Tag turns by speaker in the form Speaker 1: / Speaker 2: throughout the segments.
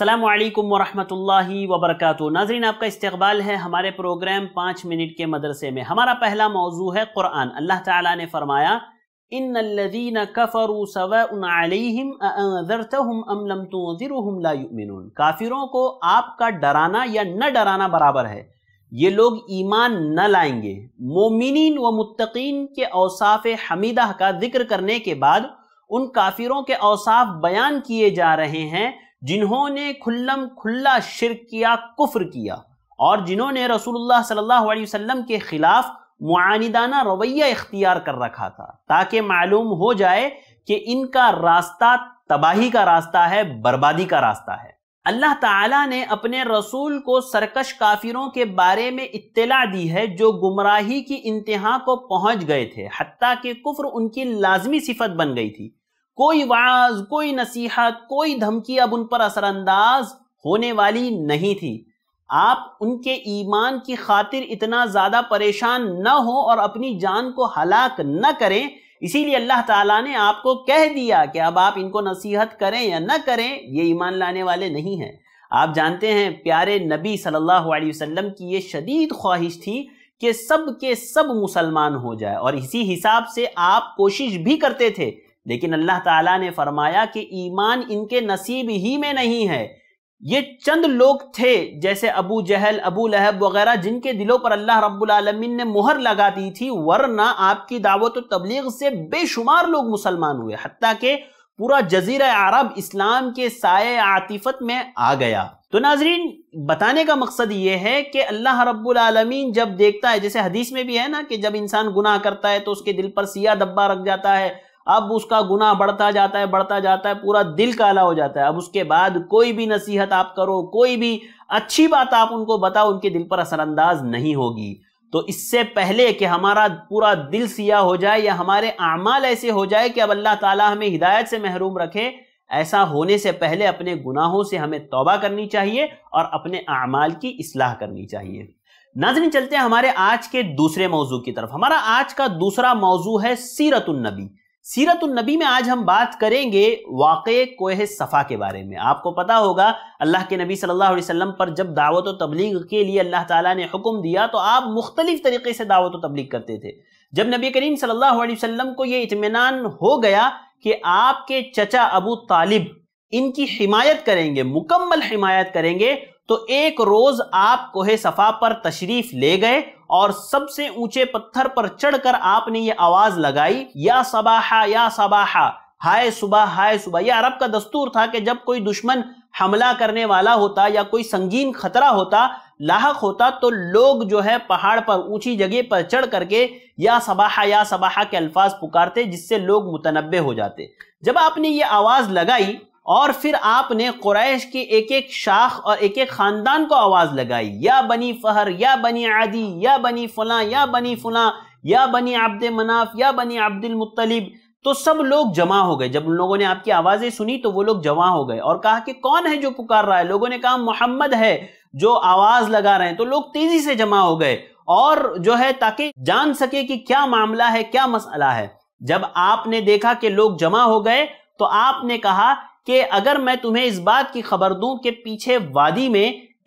Speaker 1: असलकम वरहमल वबरक नाजरीन आपका इस्तबाल है हमारे प्रोग्राम पाँच मिनट के मदरसे में हमारा पहला मौजू है क़ुरान अल्लाह ताला ने फरमाया इन कफ़रू काफिरों को आपका डराना या न डराना बराबर है ये लोग ईमान न लाएंगे मोमिन व मतकीन के औसाफ हमीदा का जिक्र करने के बाद उन काफिरों के औसाफ बयान किए जा रहे हैं जिन्होंने खुल्लम खुल्ला शिरक किया कुफ्र किया और जिन्होंने रसूलुल्लाह सल्लल्लाहु अलैहि वसल्लम के खिलाफ मुआनिदाना रवैया इख्तियार कर रखा था ताकि मालूम हो जाए कि इनका रास्ता तबाही का रास्ता है बर्बादी का रास्ता है अल्लाह ताला ने अपने रसूल को सरकश काफिरों के बारे में इत्तला दी है जो गुमराही की इंतहा को पहुंच गए थे हती कि कुफ्र उनकी लाजमी सिफत बन गई थी कोई वाज कोई नसीहत कोई धमकी अब उन पर असरअंदाज होने वाली नहीं थी आप उनके ईमान की खातिर इतना ज़्यादा परेशान न हो और अपनी जान को हलाक न करें इसीलिए अल्लाह ताला ने आपको कह दिया कि अब आप इनको नसीहत करें या न करें ये ईमान लाने वाले नहीं हैं आप जानते हैं प्यारे नबी सल्लल्लाहु अलैहि वसल्लम की ये शदीद ख्वाहिश थी कि सब के सब मुसलमान हो जाए और इसी हिसाब से आप कोशिश भी करते थे लेकिन अल्लाह ताला ने फरमाया कि ईमान इनके नसीब ही में नहीं है ये चंद लोग थे जैसे अबू जहल अबू लहब वगैरह जिनके दिलों पर अल्लाह रब्बुल आलमीन ने मुहर लगा दी थी वरना आपकी दावत तबलीग से बेशुमार लोग मुसलमान हुए हती के पूरा जजीर अरब इस्लाम के साय आतिफत में आ गया तो नाजरीन बताने का मकसद ये है कि अल्लाह रब्बुल आलमीन जब देखता है जैसे हदीस में भी है ना कि जब इंसान गुनाह करता है तो उसके दिल पर सिया धब्बा रख जाता है अब उसका गुना बढ़ता जाता है बढ़ता जाता है पूरा दिल काला हो जाता है अब उसके बाद कोई भी नसीहत आप करो कोई भी अच्छी बात आप उनको बताओ उनके दिल पर असरअंदाज नहीं होगी तो इससे पहले कि हमारा पूरा दिल सिया हो जाए या हमारे अमाल ऐसे हो जाए कि अब अल्लाह ताला हमें हिदायत से महरूम रखे ऐसा होने से पहले अपने गुनाहों से हमें तौबा करनी चाहिए और अपने अमाल की असलाह करनी चाहिए नाजरीन चलते हैं हमारे आज के दूसरे मौजू की तरफ हमारा आज का दूसरा मौजू है सीरतुलनबी सीरत नबी में आज हम बात करेंगे वाक़ कोह सफ़ा के बारे में आपको पता होगा अल्लाह के नबी सल्लल्लाहु अलैहि वसल्लम पर जब दावत तबलीग के लिए अल्लाह ताला ने हुक्म दिया तो आप मुख्तलिफ तरीके से दावत तबलीग करते थे जब नबी करीम सल्लल्लाहु अलैहि वसल्लम को ये इतमान हो गया कि आपके चचा अबू तालिब इनकी हिमायत करेंगे मुकम्मल हिमायत करेंगे तो एक रोज आप कोहे सफा पर तशरीफ ले गए और सबसे ऊंचे पत्थर पर चढ़कर आपने ये आवाज लगाई या सबाहा या सबाहा हाय सुबह हाय सुबह यह अरब का दस्तूर था कि जब कोई दुश्मन हमला करने वाला होता या कोई संगीन खतरा होता लाहक होता तो लोग जो है पहाड़ पर ऊंची जगह पर चढ़ करके या सबाहा या सबाहा के अल्फाज पुकारते जिससे लोग मुतनबे हो जाते जब आपने ये आवाज लगाई और फिर आपने कुरैश के एक एक शाख और एक एक खानदान को आवाज लगाई या बनी फहर या बनी आदि या बनी फला या बनी फला या बनी आब्द मनाफ या बनी अब्दुल तो सब लोग जमा हो गए जब उन लोगों ने आपकी आवाजें सुनी तो वो लोग जमा हो गए और कहा कि कौन है जो पुकार रहा है लोगों ने कहा मोहम्मद है जो आवाज लगा रहे हैं तो लोग तेजी से जमा हो गए और जो है ताकि जान सके कि क्या मामला है क्या मसला है जब आपने देखा कि लोग जमा हो गए तो आपने कहा कि अगर मैं तुम्हें इस बात की खबर दूं कि पीछे वादी में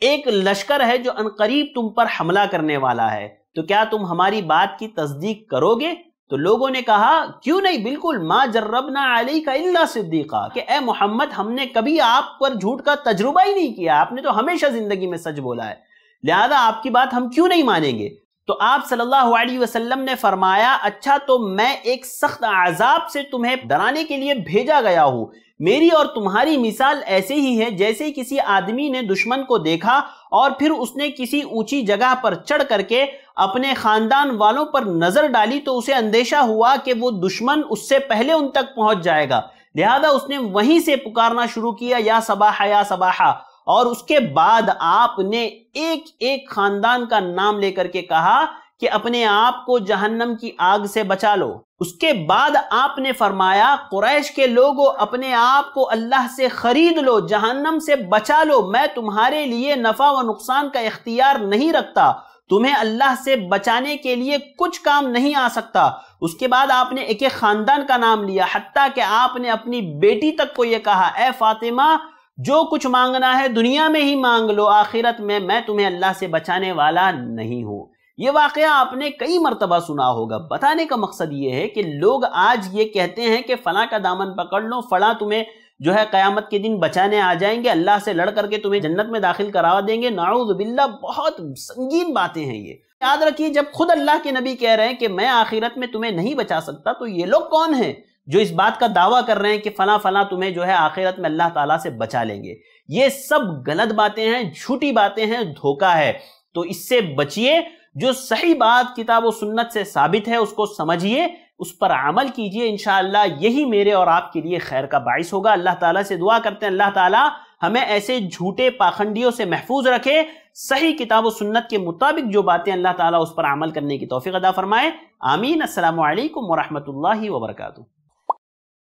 Speaker 1: एक लश्कर है जो अनकरीब तुम पर हमला करने वाला है तो क्या तुम हमारी बात की तस्दीक करोगे तो लोगों ने कहा क्यों नहीं बिल्कुल माँ जर्रबना अली का इल्ला सिद्दीका कि ए मोहम्मद हमने कभी आप पर झूठ का तजुर्बा ही नहीं किया आपने तो हमेशा जिंदगी में सच बोला है लिहाजा आपकी बात हम क्यों नहीं मानेंगे तो आप सल्लल्लाहु अलैहि वसल्लम ने फरमाया अच्छा तो मैं एक सख्त आजाब से तुम्हें डराने के लिए भेजा गया हूं मेरी और तुम्हारी मिसाल ऐसे ही है जैसे किसी आदमी ने दुश्मन को देखा और फिर उसने किसी ऊंची जगह पर चढ़ करके अपने खानदान वालों पर नजर डाली तो उसे अंदेशा हुआ कि वो दुश्मन उससे पहले उन तक पहुंच जाएगा लिहाजा उसने वहीं से पुकारना शुरू किया या सबाहा या सबाहा और उसके बाद आपने एक एक खानदान का नाम लेकर के कहा कि अपने आप को जहन्नम की आग से बचा लो उसके बाद आपने फरमाया कुरैश के लोगों अपने आप को अल्लाह से खरीद लो जहन्नम से बचा लो मैं तुम्हारे लिए नफा व नुकसान का इख्तियार नहीं रखता तुम्हें अल्लाह से बचाने के लिए कुछ काम नहीं आ सकता उसके बाद आपने एक एक खानदान का नाम लिया हती कि आपने अपनी बेटी तक को यह कहा ए फातिमा जो कुछ मांगना है दुनिया में ही मांग लो आखिरत में मैं तुम्हें अल्लाह से बचाने वाला नहीं हूँ ये वाक़ आपने कई मरतबा सुना होगा बताने का मकसद ये है कि लोग आज ये कहते हैं कि फ़लाँ का दामन पकड़ लो फ़लाँ तुम्हें जो है क़यामत के दिन बचाने आ जाएंगे अल्लाह से लड़ करके तुम्हें जन्नत में दाखिल करा देंगे नाउज़बिल्ला बहुत संगीन बातें हैं ये याद रखिए जब खुद अल्लाह के नबी कह रहे हैं कि मैं आखिरत में तुम्हें नहीं बचा सकता तो ये लोग कौन हैं जो इस बात का दावा कर रहे हैं कि फला फला तुम्हें जो है आखिरत में अल्लाह ताला से बचा लेंगे ये सब गलत बातें हैं झूठी बातें हैं धोखा है तो इससे बचिए जो सही बात किताब और सुन्नत से साबित है उसको समझिए उस पर अमल कीजिए इनशाला यही मेरे और आपके लिए खैर का बायस होगा अल्लाह ताला से दुआ करते हैं अल्लाह ताला हमें ऐसे झूठे पाखंडियों से महफूज रखे सही किताब और सुन्नत के मुताबिक जो बातें अल्लाह ताला उस पर अमल करने की तोफ़ी अदा फरमाए आमीन असल वरहमल वर्का